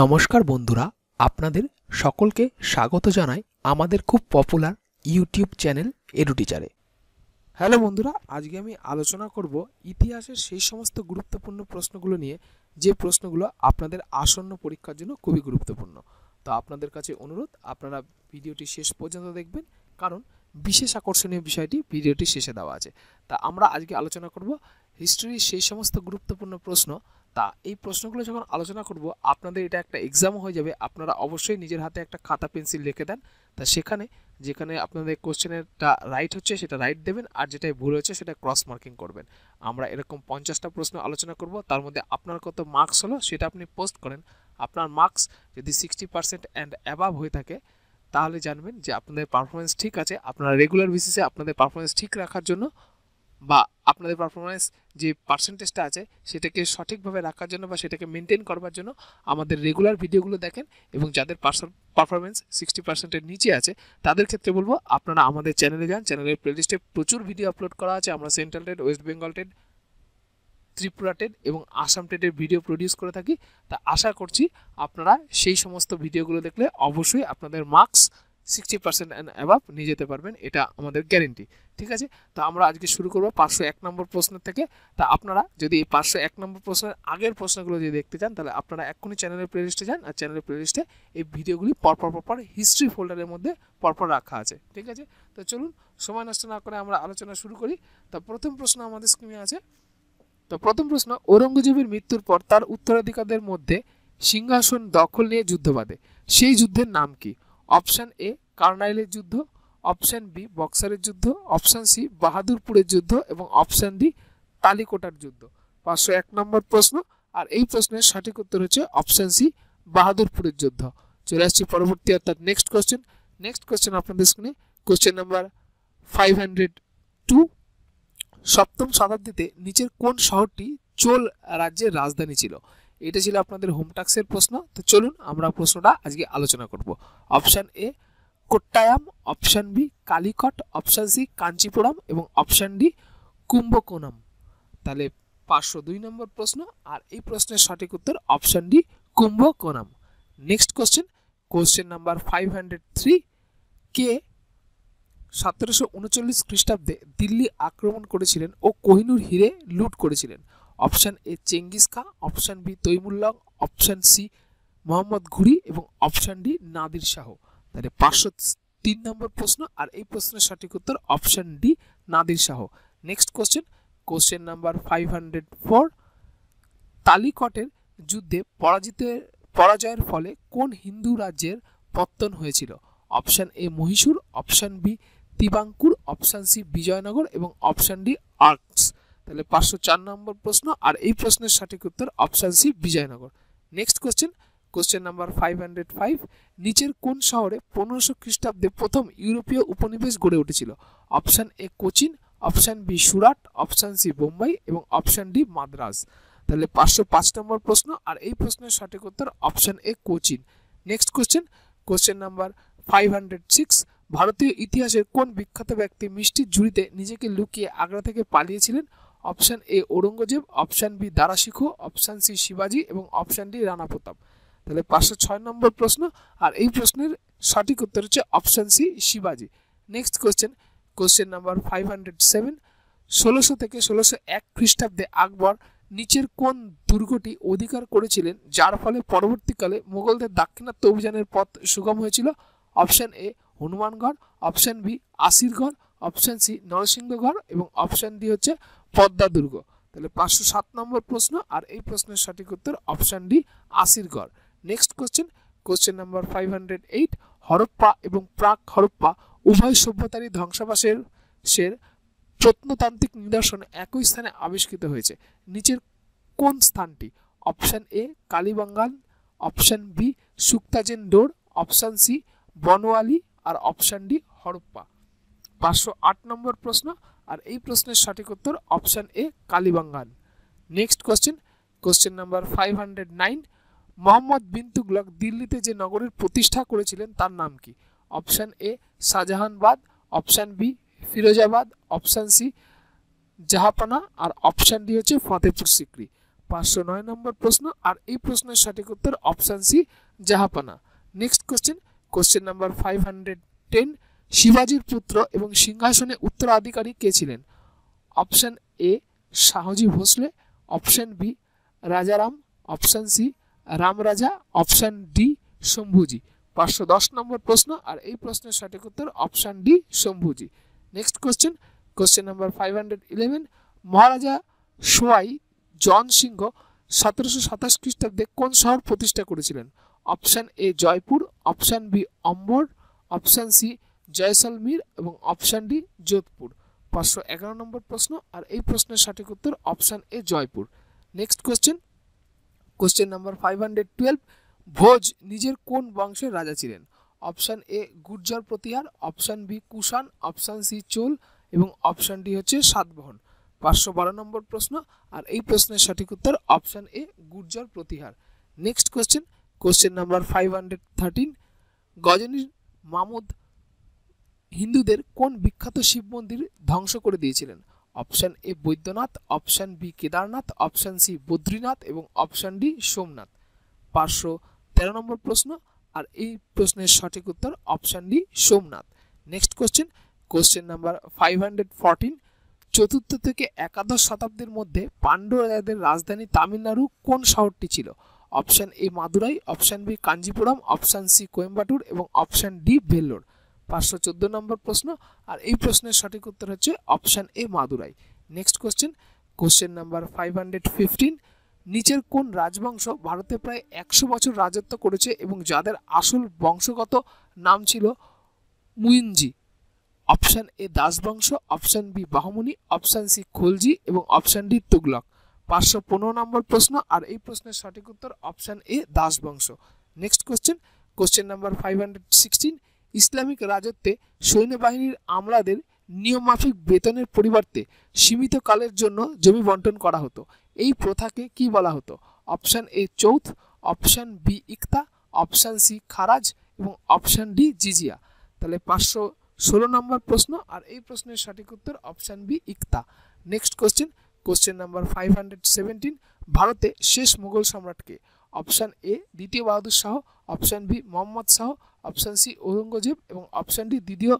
নমস্কার বন্ধুরা আপনাদের সকলকে স্বাগত জানাই আমাদের খুব পপুলার ইউটিউব চ্যানেল এডুটিচারে হ্যালো বন্ধুরা আজকে আমি আলোচনা করব ইতিহাসের সেই সমস্ত গুরুত্বপূর্ণ প্রশ্নগুলো নিয়ে যে প্রশ্নগুলো আপনাদের আসন্ন পরীক্ষার জন্য খুবই গুরুত্বপূর্ণ তো আপনাদের কাছে অনুরোধ আপনারা ভিডিওটি শেষ পর্যন্ত দেখবেন কারণ বিশেষ আকর্ষণীয় বিষয়টি ভিডিওটি শেষে দেওয়া আছে তা আমরা আজকে আলোচনা করব হিস্ট্রির সেই সমস্ত গুরুত্বপূর্ণ প্রশ্ন তা এই প্রশ্নগুলো যখন আলোচনা করব আপনাদের এটা একটা এক্সামও হয়ে যাবে আপনারা অবশ্যই নিজের হাতে একটা খাতা পেন্সিল রেখে দেন তা সেখানে যেখানে আপনাদের কোশ্চেনেরটা রাইট হচ্ছে সেটা রাইট দেবেন আর যেটাই ভুল হচ্ছে সেটা ক্রস মার্কিং করবেন আমরা এরকম পঞ্চাশটা প্রশ্ন আলোচনা করব তার মধ্যে আপনার কত মার্কস হলো সেটা আপনি পোস্ট করেন আপনার মার্কস যদি সিক্সটি পার্সেন্ট অ্যান্ড অ্যাবাভ হয়ে থাকে তাহলে জানবেন যে আপনাদের পারফরমেন্স ঠিক আছে আপনারা রেগুলার বেসিসে আপনাদের পারফরমেন্স ঠিক রাখার জন্য বা আপনাদের পারফরমেন্স যে পার্সেন্টেজটা আছে সেটাকে সঠিকভাবে রাখার জন্য বা সেটাকে মেনটেন করবার জন্য আমাদের রেগুলার ভিডিওগুলো দেখেন এবং যাদের পারফরমেন্স সিক্সটি পার্সেন্টের নিচে আছে তাদের ক্ষেত্রে বলবো আপনারা আমাদের চ্যানেলে যান চ্যানেলের প্লেলিস্টে প্রচুর ভিডিও আপলোড করা আছে আমরা central TET West Bengal TET Tripura TET এবং আসাম টেডের ভিডিও প্রডিউস করে থাকি তা আশা করছি আপনারা সেই সমস্ত ভিডিওগুলো দেখলে অবশ্যই আপনাদের marks sixty percent and above নিয়ে যেতে পারবেন এটা আমাদের গ্যারেন্টি ঠিক আছে তো আমরা আজকে শুরু করবো পাঁচশো এক নম্বর প্রশ্নের থেকে তা আপনারা যদি এই পাঁচশো এক নম্বর প্রশ্নের আগের প্রশ্নগুলো যদি দেখতে চান তাহলে আপনারা এক্ষুনি চ্যানেলের প্লেলিস্টে যান আর চ্যানেলের প্লেলিস্টে এই ভিডিওগুলি পরপর পরপর হিস্ট্রি ফোল্ডারের মধ্যে পরপর রাখা আছে ঠিক আছে তো চলুন সময় নষ্ট না করে আমরা আলোচনা শুরু করি তা প্রথম প্রশ্ন আমাদের স্ক্রিনে আছে তো প্রথম প্রশ্ন ঔরঙ্গজেবের মৃত্যুর পর তার উত্তরাধিকারদের মধ্যে সিংহাসন দখল নিয়ে যুদ্ধ সেই যুদ্ধের নাম কী অপশান এ কার্নাইলের যুদ্ধ অপশান বি বক্সারের যুদ্ধ অপশান সি বাহাদুরপুরের যুদ্ধ এবং অপশান ডি তালিকোটার যুদ্ধ পাঁচশো এক নম্বর প্রশ্ন আর এই প্রশ্নের সঠিক উত্তর হচ্ছে অপশান সি বাহাদুরপুরের যুদ্ধ চলে আসছি পরবর্তী অর্থাৎ নেক্সট কোশ্চেন নেক্সট কোয়েশ্চেন আপনাদের স্ক্রিনে question number five hundred two সপ্তম শতাব্দীতে নিচের কোন শহরটি চোল রাজ্যের রাজধানী ছিল এটা ছিল আপনাদের হোম প্রশ্ন তো চলুন আমরা প্রশ্নটা আজকে আলোচনা করব option A Kottayam option B Calicut option C Kanchipuram এবং অপশান ডি কুম্ভকোণম তাহলে পাঁচশো দুই নম্বর প্রশ্ন আর এই প্রশ্নের সঠিক উত্তর option D Kumbakonam next question question number five hundred three কে সতেরোশো উনচল্লিশ খ্রিস্টাব্দে দিল্লি আক্রমণ করেছিলেন ও কোহিনুর হিরে লুট করেছিলেন option A Genghis Khan option B Timur Lang option C Mohammad Ghori এবং অপশান ডি নাদির শাহ তাহলে পাঁচশো তিন নম্বর প্রশ্ন আর এই প্রশ্নের সঠিক উত্তর option D Nadir Shah next question question number five hundred four তালিকটের যুদ্ধে পরাজিতের পরাজয়ের ফলে কোন হিন্দু রাজ্যের পত্তন হয়েছিল option A Mysore option B Travancore option C Vijayanagar এবং অপশান ডি আর্কস তাহলে পাঁচশো চার নম্বর প্রশ্ন আর এই প্রশ্নের সঠিক উত্তর option C Vijayanagar next question question number five hundred five নিচের কোন শহরে পনেরোশো খ্রিস্টাব্দে প্রথম ইউরোপীয় উপনিবেশ গড়ে উঠেছিল option A Cochin option B Surat option C Bombay এবং অপশান ডি মাদ্রাজ তাহলে পাঁচশো পাঁচ নম্বর প্রশ্ন আর এই প্রশ্নের সঠিক উত্তর option A Cochin next question question number five hundred six ভারতীয় ইতিহাসের কোন বিখ্যাত ব্যক্তি মিষ্টির ঝুড়িতে নিজেকে লুকিয়ে আগ্রা থেকে পালিয়েছিলেন option A Aurangzeb option B Dara Shikoh option C শিবাজি এবং অপশান ডি রানা প্রতাপ তাহলে পাঁচশো ছয় নম্বর প্রশ্ন আর এই প্রশ্নের সঠিক উত্তর হচ্ছে অপশান সি শিবাজি next question question number five hundred seven ষোলোশো থেকে ষোলোশো এক খ্রিস্টাব্দে আকবর নিচের কোন দুর্গটি অধিকার করেছিলেন যার ফলে পরবর্তীকালে মোগলদের দাক্ষিণাত্য অভিযানের পথ সুগম হয়েছিল option A Hanumangarh option B Asirgarh option C Narsinghgarh এবং অপশন ডি হচ্ছে পদ্মা দুর্গ তাহলে পাঁচশো সাত নম্বর প্রশ্ন আর এই প্রশ্নের সঠিক উত্তর option D Asirgarh next question question number five hundred eight Harappa এবং প্রাক হরপ্পা উভয় সভ্যতারই ধ্বংসাবাসের সের প্রত্নতান্ত্রিক নিদর্শন একই স্থানে আবিষ্কৃত হয়েছে নিচের কোন স্থানটি option A Kalibangan option B Sutkagen Dor option C Banawali আর অপশান ডি হরপ্পা পাঁচশো আট নম্বর প্রশ্ন আর এই প্রশ্নের সঠিক উত্তর option A Kalibangan next question question number five hundred nine Mohammad bin Tughlaq দিল্লিতে যে নগরের প্রতিষ্ঠা করেছিলেন তার নাম কি option A Shahjahanabad option B Firozabad option C Jahanpanah আর অপশান ডি হচ্ছে ফতেপুর সিক্রি পাঁচশো নয় নম্বর প্রশ্ন আর এই প্রশ্নের সঠিক উত্তর option C Jahanpanah next question question number five hundred ten শিবাজির পুত্র এবং সিংহাসনে উত্তরাধিকারী কে ছিলেন option A Shahji Bhosle option B Rajaram option C Ramraja option D Shambhuji পাঁচশো দশ নম্বর প্রশ্ন আর এই প্রশ্নের সঠিক উত্তর option D Shambhuji next question question number five hundred eleven Maharaja Sawai Jai Singh সতেরোশো সাতাশ খ্রিস্টাব্দে কোন শহর প্রতিষ্ঠা করেছিলেন option A Jaipur option B Ambar option C Jaisalmer এবং অপশান ডি যোধপুর পাঁচশো এগারো নম্বর প্রশ্ন আর এই প্রশ্নের সঠিক উত্তর option A Jaipur next question question number five hundred twelve Bhoj নিজের কোন বংশের রাজা ছিলেন option A Gurjara Pratihara option B Kushan option C Chola এবং অপশান ডি হচ্ছে সাতবহন পাঁচশো বারো নম্বর প্রশ্ন আর এই প্রশ্নের সঠিক উত্তর option A Gurjara Pratihara next question question number five hundred thirteen গজনীর মামুদ হিন্দুদের কোন বিখ্যাত শিব মন্দির ধ্বংস করে দিয়েছিলেন option A Baidyanath option B Kedarnath option C Badrinath এবং অপশন ডি সোমনাথ পাঁচশো তেরো নম্বর প্রশ্ন আর এই প্রশ্নের সঠিক উত্তর option D Somnath next question question number five hundred fourteen চতুর্থ থেকে একাদশ শতাব্দীর মধ্যে পাণ্ড্য রাজাদের রাজধানী তামিলনাড়ু কোন শহরটি ছিল option A Madurai option B Kanchipuram option C Coimbatore এবং অপশন ডি ভেল্লোর পাঁচশো চোদ্দো নম্বর প্রশ্ন আর এই প্রশ্নের সঠিক উত্তর হচ্ছে option A Madurai next question question number five hundred fifteen নিচের কোন রাজবংশ ভারতে প্রায় একশো বছর রাজত্ব করেছে এবং যাদের আসল বংশগত নাম ছিল মুইনজি অপশান এ দাসবংশ option B Bahmani option C Khalji এবং অপশান ডি তুগলক পাঁচশো পনেরো নম্বর প্রশ্ন আর এই প্রশ্নের সঠিক উত্তর অপশান এ দাসবংশ next question question number five hundred sixteen Islamic রাজত্বে সৈন্যবাহিনীর আমলাদের নিয়মমাফিক বেতনের পরিবর্তে সীমিত কালের জন্য জমি বন্টন করা হতো এই প্রথাকে কি বলা হতো option A chauth option B iqta option C kharaj এবং অপশান ডি জিজিয়া তাহলে পাঁচশো ষোলো নম্বর প্রশ্ন আর এই প্রশ্নের সঠিক উত্তর option B iqta next question question number five hundred seventeen ভারতে শেষ মুঘল সম্রাটকে অপশান এ দ্বিতীয় Bahadur Shah option B Mohammad Shah option C Aurangzeb এবং অপশান ডি দ্বিতীয়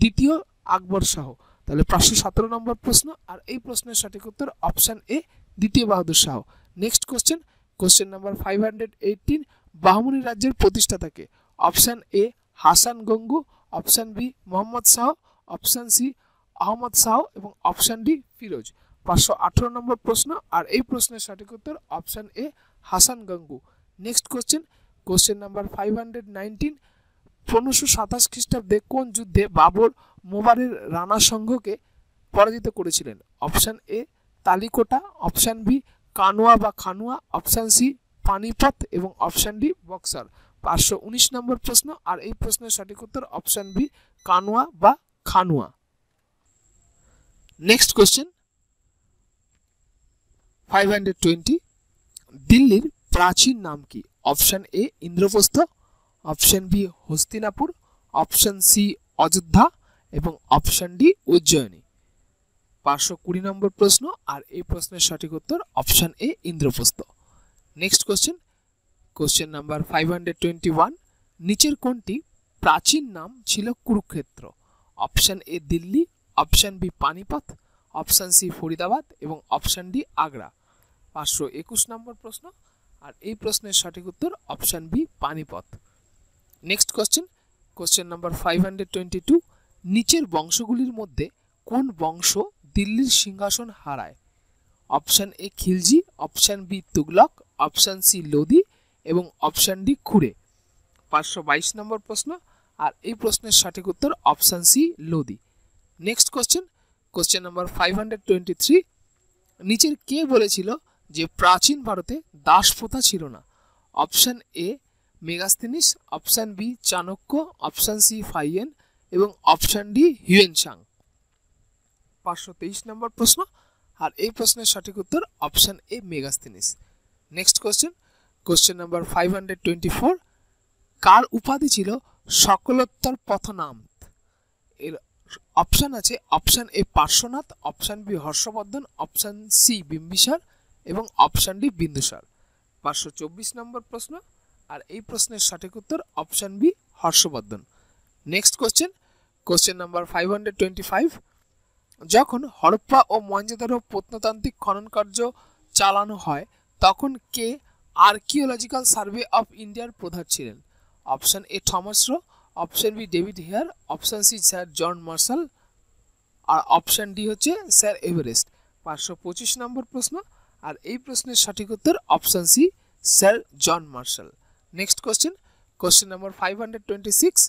দ্বিতীয় আকবর শাহ তাহলে পাঁচশো সতেরো নম্বর প্রশ্ন আর এই প্রশ্নের সঠিক উত্তর অপশান এ দ্বিতীয় Bahadur Shah next question question number five hundred eighteen Bahmani রাজ্যের প্রতিষ্ঠাতাকে option A Hasan Gangu option B Mohammad Shah option C Ahmad Shah এবং অপশান ডি ফিরোজ পাঁচশো আঠেরো নম্বর প্রশ্ন আর এই প্রশ্নের সঠিক উত্তর option A Hasan Gangu next question question number five hundred nineteen পনেরোশো সাতাশ খ্রিস্টাব্দে কোন যুদ্ধে বাবর মোবারের রানা সংঘকে পরাজিত করেছিলেন option A Talikota option B Kanwa বা খানুয়া অপশান সি পানিপথ এবং অপশান ডি বক্সার পাঁচশো উনিশ নম্বর প্রশ্ন আর এই প্রশ্নের সঠিক উত্তর অপশান বি কানোয়া বা Khanua next question five hundred twenty দিল্লির প্রাচীন নাম কি option A Indraprastha option B Hastinapur option C Ayodhya এবং অপশন ডি উজ্জয়িনী পাঁচশো কুড়ি নম্বর প্রশ্ন আর এই প্রশ্নের সঠিক উত্তর option A Indraprastha next question question number five hundred twenty one নিচের কোনটি প্রাচীন নাম ছিল Kurukshetra option A Delhi option B Panipat option C Faridabad এবং অপশন ডি আগ্রা পাঁচশো একুশ নম্বর প্রশ্ন আর এই প্রশ্নের সঠিক উত্তর option B Panipat next question question number five hundred twenty two নিচের বংশগুলির মধ্যে কোন বংশ দিল্লির সিংহাসন হারায় option A Khilji option B Tughlaq option C Lodi এবং অপশান ডি খুঁড়ে পাঁচশো বাইশ নম্বর প্রশ্ন আর এই প্রশ্নের সঠিক উত্তর option C Lodi next question question number five hundred twenty three নিচের কে বলেছিল যে প্রাচীন ভারতে দাস প্রথা ছিল না option A Megasthenes option B Chanakya option C Fahien এবং অপশান ডি হিউয়েনসাং পাঁচশো তেইশ নম্বর প্রশ্ন আর এই প্রশ্নের সঠিক উত্তর option A Megasthenes next question question number five hundred twenty four কার উপাধি ছিল সকলোত্তর পথনাম এর অপশান আছে option A Parshvanath option B Harshavardhan option C Bimbisara এবং অপশান ডি বিন্দুসার পাঁচশো চব্বিশ নম্বর প্রশ্ন আর এই প্রশ্নের সঠিক উত্তর option B Harshavardhan next question question number five hundred twenty five যখন হরপ্পা ও মহেঞ্জোদারো প্রত্নতান্ত্রিক খননকার্য চালানো হয় তখন কে আর্কিওলজিক্যাল সার্ভে অফ ইন্ডিয়ার প্রধান ছিলেন option A Thomas Roe option B David Hare option C sir John Marshall আর অপশান ডি হচ্ছে স্যার এভারেস্ট পাঁচশো পঁচিশ নম্বর প্রশ্ন আর এই প্রশ্নের সঠিক উত্তর option C sir John Marshall next question question নম্বর ফাইভ হান্ড্রেড টোয়েন্টি সিক্স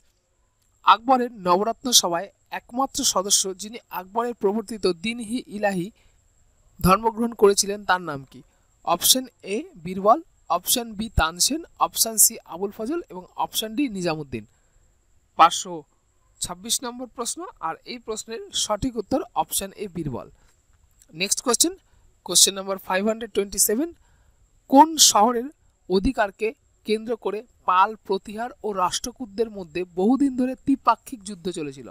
আকবরের নবরত্ন সভায় একমাত্র সদস্য যিনি আকবরের প্রবর্তিত দিনহি ইলাহি ধর্মগ্রহণ করেছিলেন তার নাম কি option A Birbal option B Tansen option C Abul Fazl এবং অপশন ডি নিজামুদ্দিন পাঁচশো ছাব্বিশ নম্বর প্রশ্ন আর এই প্রশ্নের সঠিক উত্তর option A Birbal next question question number five hundred twenty seven কোন শহরের অধিকারকে কেন্দ্র করে পাল প্রতিহার ও রাষ্ট্রকূটদের মধ্যে বহুদিন ধরে ত্রিপাক্ষিক যুদ্ধ চলেছিল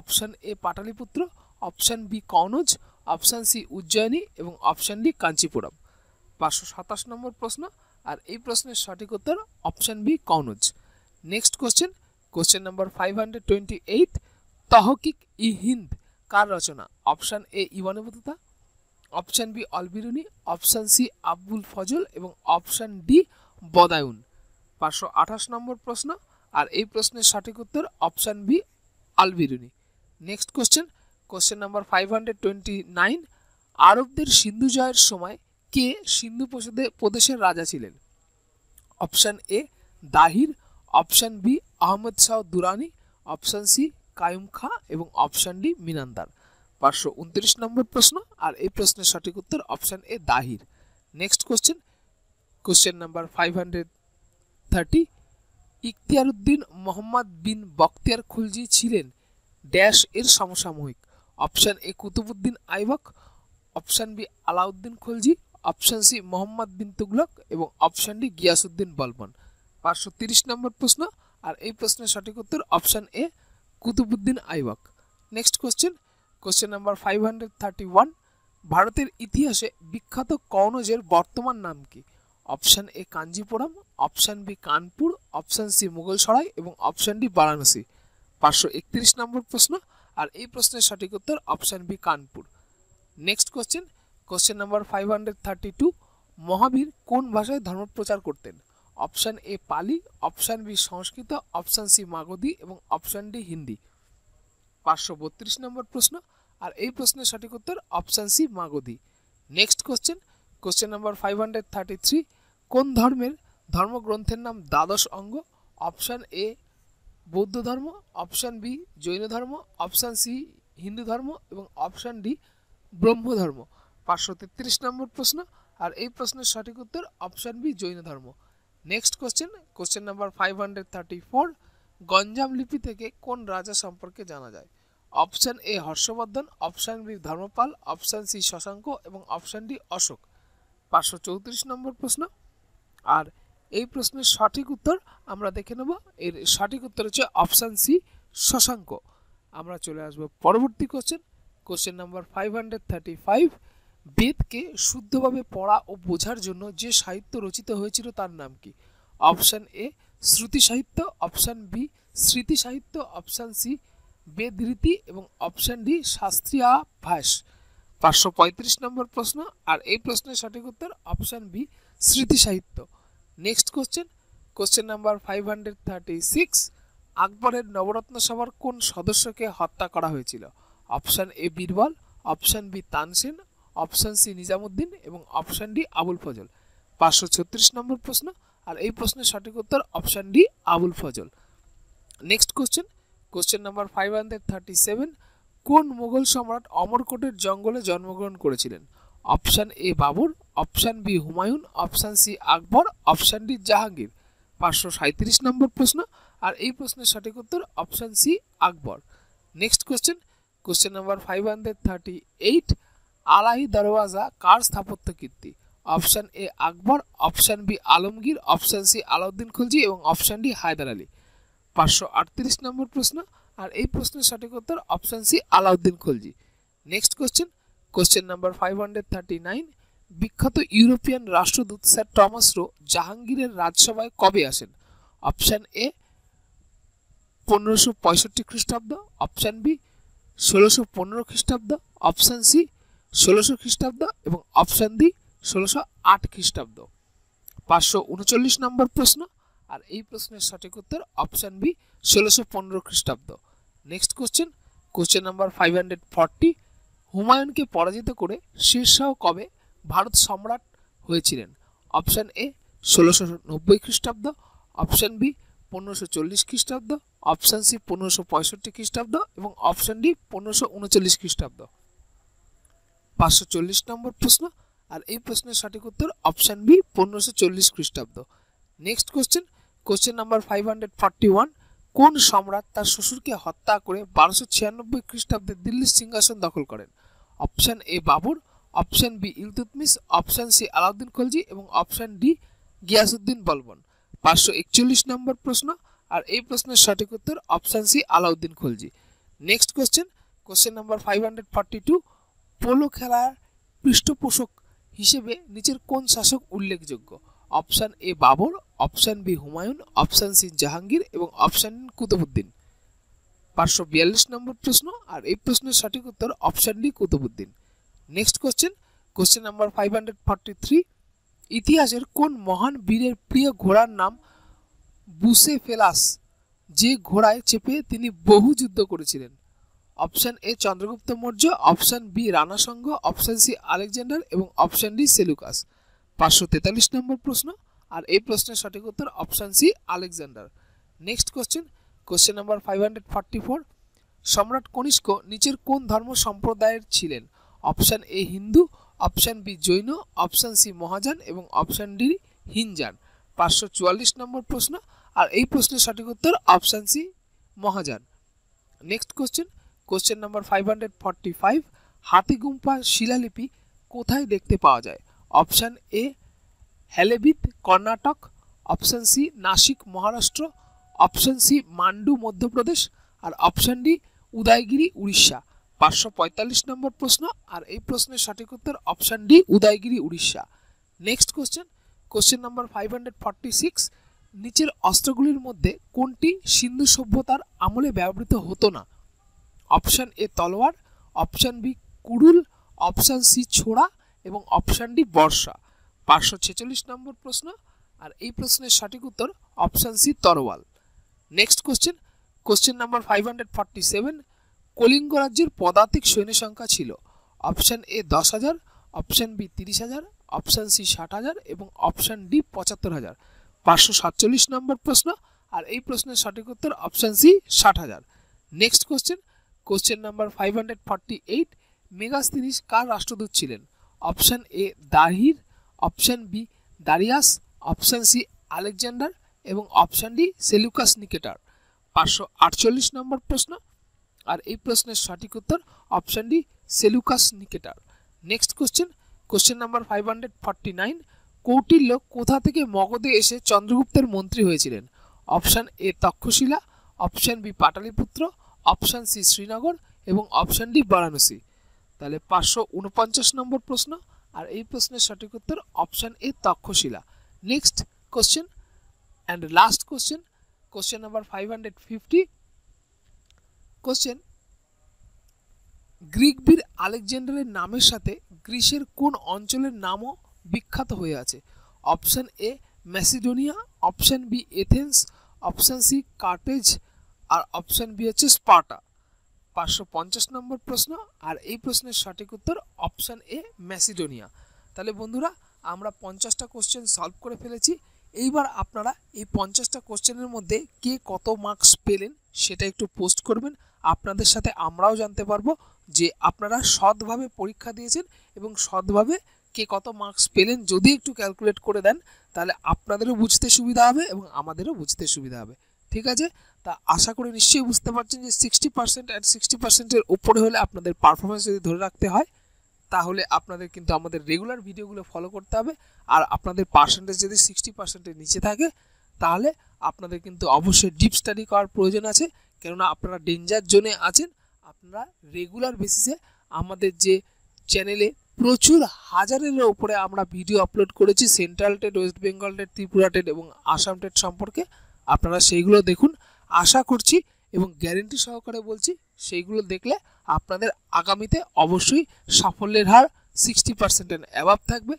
option A Pataliputra option B Kannauj option C Ujjayini এবং অপশন ডি কাঞ্চিপুরম পাঁচশো সাতাশ নম্বর প্রশ্ন আর এই প্রশ্নের সঠিক উত্তর option B Kannauj next question question number five hundred twenty eight Tahqiq i Hind কার রচনা option A Ibn Battuta option B Alberuni option C Abul Fazl এবং অপশান ডি বদায়ুন পাঁচশো আঠাশ নম্বর প্রশ্ন আর এই প্রশ্নের সঠিক উত্তর option B Alberuni next question question number five hundred twenty nine আরবদের সিন্ধু জয়ের সময় কে সিন্ধু প্রদেশের রাজা ছিলেন option A Dahir option B Ahmad Shah Durrani option C Qayum Khan এবং অপশান ডি মিনান্দার পাঁচশো উনত্রিশ নম্বর প্রশ্ন আর এই প্রশ্নের সঠিক উত্তর option A Dahir next question question number five hundred thirty Ikhtiyar Uddin Muhammad bin Bakhtiyar Khilji ছিলেন ড্যাশ এর সমসাময়িক option A Qutbuddin Aibak option B Alauddin Khilji option C Muhammad bin Tughlaq এবং অপশান ডি গিয়াসুদ্দিন বলবন পাঁচশো তিরিশ নম্বর প্রশ্ন আর এই প্রশ্নের সঠিক উত্তর option A Qutbuddin Aibak next question question number five hundred thirty one ভারতের ইতিহাসে বিখ্যাত কনৌজের বর্তমান নাম কি option A Kanchipuram option B Kanpur option C Mughalsarai এবং অপশান ডি বারাণসী পাঁচশো একত্রিশ নম্বর প্রশ্ন আর এই প্রশ্নের সঠিক উত্তর option B Kanpur next question question number five hundred thirty two Mahavir কোন ভাষায় ধর্মপ্রচার করতেন option A Pali option B Sanskrit option C Magadhi এবং অপশান ডি হিন্দি পাঁচশো বত্রিশ নম্বর প্রশ্ন আর এই প্রশ্নের সঠিক উত্তর option C Magadhi next question question number five hundred thirty three কোন ধর্মের ধর্মগ্রন্থের নাম দ্বাদশ অঙ্গ অপশান এ বৌদ্ধ ধর্ম অপশান বি জৈন ধর্ম অপশান সি হিন্দু ধর্ম এবং অপশান ডি ব্রহ্ম ধর্ম পাঁচশো তেত্রিশ নম্বর প্রশ্ন আর এই প্রশ্নের সঠিক উত্তর অপশান বি জৈন ধর্ম next question question number five hundred thirty four Ganjam লিপি থেকে কোন রাজা সম্পর্কে জানা যায় option A Harshavardhan option B Dharmapal option C Shashanka এবং অপশান ডি অশোক পাঁচশো চৌত্রিশ নম্বর প্রশ্ন আর এই প্রশ্নের সঠিক উত্তর আমরা দেখে নেব এর সঠিক উত্তর হচ্ছে অপশান সি শশাঙ্ক আমরা চলে আসব পরবর্তী question question number five hundred thirty five বেদকে শুদ্ধভাবে পড়া ও বোঝার জন্য যে সাহিত্য রচিত হয়েছিল তার নাম কি অপশান এ শ্রুতি সাহিত্য অপশান বি স্মৃতি সাহিত্য অপশান সি বেদ রীতি এবং অপশন ডি ভাষ পাঁচশো পঁয়ত্রিশ নম্বর প্রশ্ন আর এই প্রশ্নের সঠিক উত্তর অপশন বি স্মৃতি সাহিত্য next question question number five hundred thirty six আকবরের নবরত্ন সভার কোন সদস্যকে হত্যা করা হয়েছিল option A Birbal option B Tansen option C Nizamuddin এবং অপশান ডি আবুল ফজল পাঁচশো ছত্রিশ নম্বর প্রশ্ন আর এই প্রশ্নের সঠিক উত্তর option D Abul Fazl next question question number five hundred thirty seven কোন মোগল সম্রাট অমরকোটের জঙ্গলে জন্মগ্রহণ করেছিলেন option A Babur option B Humayun option C Akbar option D Jahangir পাঁচশো সাঁত্রিশ নম্বর প্রশ্ন আর এই প্রশ্নের সঠিক উত্তর option C Akbar next question question number five hundred thirty eight Alai Darwaza কার স্থাপত্য কীর্তি option A Akbar option B Alamgir option C Alauddin খুলজি এবং অপশান ডি হায়দার আলী পাঁচশো আটত্রিশ নম্বর প্রশ্ন আর এই প্রশ্নের সঠিক উত্তর option C Alauddin Khilji next question question number five hundred thirty nine বিখ্যাত ইউরোপিয়ান রাষ্ট্রদূত স্যার টমাস রো জাহাঙ্গীরের রাজসভায় কবে আসেন অপশান এ পনেরোশো পঁয়ষট্টি খ্রিস্টাব্দ অপশান বি ষোলোশো পনেরো খ্রিস্টাব্দ অপশান সি ষোলোশো খ্রিস্টাব্দ এবং অপশান ডি ষোলোশো আট খ্রিস্টাব্দ পাঁচশো উনচল্লিশ নম্বর প্রশ্ন আর এই প্রশ্নের সঠিক উত্তর অপশান বি ষোলোশো পনেরো খ্রিস্টাব্দ next question question number five hundred forty হুমায়ুনকে পরাজিত করে শীর্ষাহ কবে ভারত সম্রাট হয়েছিলেন অপশান এ ষোলোশো নব্বই খ্রিস্টাব্দ অপশান বি পনেরোশো চল্লিশ খ্রিস্টাব্দ অপশান সি পনেরোশো পঁয়ষট্টি খ্রিস্টাব্দ এবং অপশান ডি পনেরোশো উনচল্লিশ খ্রিস্টাব্দ পাঁচশো চল্লিশ নম্বর প্রশ্ন আর এই প্রশ্নের সঠিক উত্তর অপশান বি পনেরোশো চল্লিশ খ্রিস্টাব্দ next question question number five hundred forty one কোন সম্রাট তার শ্বশুরকে হত্যা করে বারোশো ছিয়ানব্বই খ্রিস্টাব্দে দিল্লির সিংহাসন দখল করেন option A Babur option B Iltutmish option C Alauddin Khilji এবং অপশান ডি গিয়াসুদ্দিন বলবন পাঁচশো একচল্লিশ নম্বর প্রশ্ন আর এই প্রশ্নের সঠিক উত্তর option C Alauddin Khilji next question question number five hundred forty two polo খেলার পৃষ্ঠপোষক হিসেবে নিচের কোন শাসক উল্লেখযোগ্য option A Babur option B Humayun option C Jahangir এবং অপশান কুতুবুদ্দিন পাঁচশো বিয়াল্লিশ নম্বর প্রশ্ন আর এই প্রশ্নের সঠিক উত্তর option D Qutbuddin next question question number five hundred forty three ইতিহাসের কোন মহান বীরের প্রিয় ঘোড়ার নাম বুসে ফেলাস যে ঘোড়ায় চেপে তিনি বহু যুদ্ধ করেছিলেন option A Chandragupta Maurya option B Rana Sanga option C Alexander এবং অপশান ডি সেলুকাস পাঁচশো তেতাল্লিশ নম্বর প্রশ্ন আর এই প্রশ্নের সঠিক উত্তর option C Alexander next question question number five hundred forty four সম্রাট কনিষ্ক নিচের কোন ধর্ম সম্প্রদায়ের ছিলেন option A Hindu option B Jain option C Mahayana এবং অপশান ডি হিনজান পাঁচশো চুয়াল্লিশ নম্বর প্রশ্ন আর এই প্রশ্নের সঠিক উত্তর option C Mahayana next question question number five hundred forty five Hathigumpha শিলালিপি কোথায় দেখতে পাওয়া যায় option A Halebid Karnataka option C Nashik Maharashtra option C Mandu Madhya Pradesh আর অপশান ডি উদয়গিরি উড়িষ্যা পাঁচশো পঁয়তাল্লিশ নম্বর প্রশ্ন আর এই প্রশ্নের সঠিক উত্তর option D Udayagiri Orissa next question question নম্বর ফাইভ হান্ড্রেড ফর্টি সিক্স নিচের অস্ত্রগুলির মধ্যে কোনটি সিন্ধু সভ্যতার আমলে ব্যবহৃত হতো না অপশান এ তলোয়ার অপশান বি কুড়ুল অপশান সি ছোড়া এবং অপশান ডি বর্ষা পাঁচশো ছেচল্লিশ নম্বর প্রশ্ন আর এই প্রশ্নের সঠিক উত্তর অপশান সি তরোয়াল next question question number five hundred forty seven Kalinga রাজ্যের পদাতিক সৈন্য সংখ্যা ছিল অপশান এ দশ হাজার অপশান বি তিরিশ হাজার অপশান সি ষাট হাজার এবং অপশান ডি পঁচাত্তর হাজার পাঁচশো সাতচল্লিশ নম্বর প্রশ্ন আর এই প্রশ্নের সঠিক উত্তর অপশান সি ষাট হাজার next question question number five hundred forty eight Megasthenes কার রাষ্ট্রদূত ছিলেন option A Dahir option B Darius option C Alexander এবং অপশান ডি সেলুকাস নিকেটার পাঁচশো আটচল্লিশ নম্বর প্রশ্ন আর এই প্রশ্নের সঠিক উত্তর option D Seleucus Nicator next question question number five hundred forty nine Kautilya কোথা থেকে মগধে এসে চন্দ্রগুপ্তের মন্ত্রী হয়েছিলেন option A Taxila option B Pataliputra option C Srinagar এবং অপশান ডি বারাণসী তাহলে পাঁচশো উনপঞ্চাশ নম্বর প্রশ্ন আর এই প্রশ্নের সঠিক উত্তর option A Taxila next question and last question question number five hundred fifty question Greek বীর আলেকজান্ডারের নামের সাথে গ্রিসের কোন অঞ্চলের নামও বিখ্যাত হয়ে আছে option A Macedonia option B Athens option C Carthage আর অপশান বি হচ্ছে স্পার্টা পাঁচশো পঞ্চাশ নম্বর প্রশ্ন আর এই প্রশ্নের সঠিক উত্তর অপশান এ ম্যাসিডোনিয়া তাহলে বন্ধুরা আমরা পঞ্চাশটা কোশ্চেন সলভ করে ফেলেছি এইবার আপনারা এই পঞ্চাশটা কোশ্চেনের মধ্যে কে কত মার্কস পেলেন সেটা একটু পোস্ট করবেন আপনাদের সাথে আমরাও জানতে পারবো যে আপনারা সৎভাবে পরীক্ষা দিয়েছেন এবং সৎভাবে কে কত মার্কস পেলেন যদি একটু ক্যালকুলেট করে দেন তাহলে আপনাদেরও বুঝতে সুবিধা হবে এবং আমাদেরও বুঝতে সুবিধা হবে ঠিক আছে তা আশা করি নিশ্চয়ই বুঝতে পারছেন যে সিক্সটি পার্সেন্ট অ্যান্ড সিক্সটি পার্সেন্টের উপরে হলে আপনাদের পারফরমেন্স যদি ধরে রাখতে হয় তাহলে আপনাদের কিন্তু আমাদের রেগুলার ভিডিওগুলো ফলো করতে হবে আর আপনাদের পার্সেন্টেজ যদি সিক্সটি পার্সেন্টের নিচে থাকে তাহলে আপনাদের কিন্তু অবশ্যই ডিপ স্টাডি করার প্রয়োজন আছে কেননা আপনারা ডেঞ্জার জোনে আছেন আপনারা রেগুলার বেসিসে আমাদের যে চ্যানেলে প্রচুর হাজারের ওপরে আমরা ভিডিও আপলোড করেছি central TET West Bengal TET Tripura TET এবং আসাম টেট সম্পর্কে আপনারা সেইগুলো দেখুন আশা করছি এবং গ্যারেন্টি সহকারে বলছি সেইগুলো দেখলে আপনাদের আগামীতে অবশ্যই সাফল্যের হার সিক্সটি পার্সেন্টের অ্যাভাব থাকবে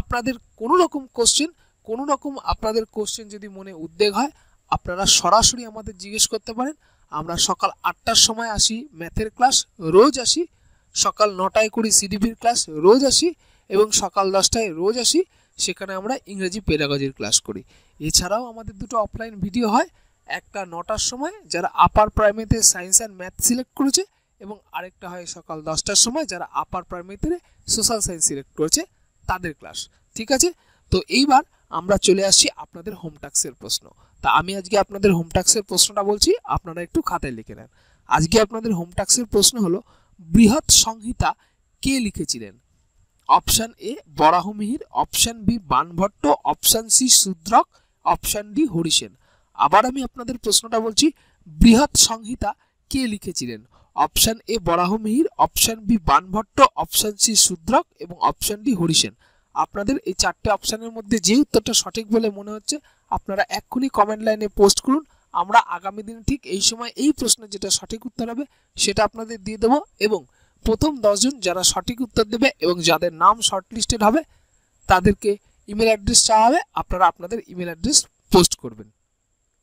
আপনাদের কোনো রকম কোশ্চেন কোনো রকম আপনাদের কোশ্চেন যদি মনে উদ্বেগ হয় আপনারা সরাসরি আমাদের জিজ্ঞেস করতে পারেন আমরা সকাল আটটার সময় আসি ম্যাথের ক্লাস রোজ আসি সকাল নটায় করি সিডিপির ক্লাস রোজ আসি এবং সকাল দশটায় রোজ আসি সেখানে আমরা ইংরেজি পেডাগজির ক্লাস করি এছাড়াও আমাদের দুটো অফলাইন ভিডিও হয় একটা নটার সময় যারা আপার প্রাইমারিতে সায়েন্স অ্যান্ড ম্যাথ সিলেক্ট করেছে এবং আরেকটা হয় সকাল দশটার সময় যারা আপার প্রাইমারিতে সোশ্যাল সায়েন্স সিলেক্ট করেছে তাদের ক্লাস ঠিক আছে তো এইবার আমরা চলে আসছি আপনাদের হোম প্রশ্ন তা আমি আজকে আপনাদের হোম প্রশ্নটা বলছি আপনারা একটু খাতায় লিখে নেন আজকে আপনাদের হোম প্রশ্ন হলো বৃহৎ সংহিতা কে লিখেছিলেন option A Varahamihira option B Banabhatta option C Shudraka option D Harisena আবার আমি আপনাদের প্রশ্নটা বলছি বৃহৎ সংহিতা কে লিখেছিলেন option A Varahamihira option B Banabhatta option C Shudraka এবং অপশান ডি হরিসেন আপনাদের এই চারটে অপশানের মধ্যে যে উত্তরটা সঠিক বলে মনে হচ্ছে আপনারা এক্ষুনি কমেন্ট লাইনে পোস্ট করুন আমরা আগামী দিন ঠিক এই সময় এই প্রশ্নে যেটা সঠিক উত্তর হবে সেটা আপনাদের দিয়ে দেবো এবং প্রথম দশজন যারা সঠিক উত্তর দেবে এবং যাদের নাম শর্টলিস্টেড হবে তাদেরকে ইমেল অ্যাড্রেস চাওয়া হবে আপনারা আপনাদের ইমেল অ্যাড্রেস পোস্ট করবেন